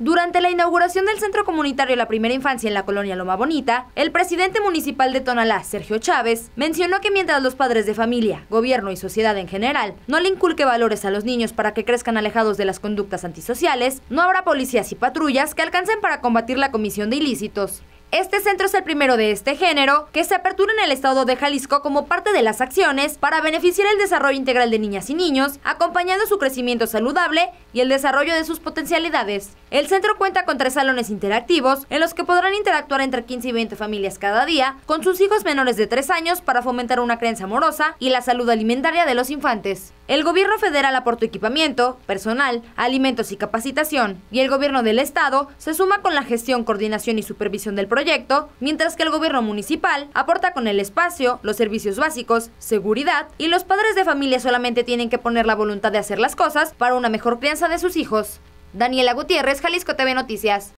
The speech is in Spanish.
Durante la inauguración del Centro Comunitario La Primera Infancia en la colonia Loma Bonita, el presidente municipal de Tonalá, Sergio Chávez, mencionó que mientras los padres de familia, gobierno y sociedad en general no le inculque valores a los niños para que crezcan alejados de las conductas antisociales, no habrá policías y patrullas que alcancen para combatir la comisión de ilícitos. Este centro es el primero de este género que se apertura en el estado de Jalisco como parte de las acciones para beneficiar el desarrollo integral de niñas y niños, acompañando su crecimiento saludable y el desarrollo de sus potencialidades. El centro cuenta con tres salones interactivos en los que podrán interactuar entre 15 y 20 familias cada día con sus hijos menores de 3 años para fomentar una creencia amorosa y la salud alimentaria de los infantes. El gobierno federal aporta equipamiento, personal, alimentos y capacitación, y el gobierno del estado se suma con la gestión, coordinación y supervisión del proyecto, mientras que el gobierno municipal aporta con el espacio, los servicios básicos, seguridad, y los padres de familia solamente tienen que poner la voluntad de hacer las cosas para una mejor crianza de sus hijos. Daniela Gutiérrez, Jalisco TV Noticias.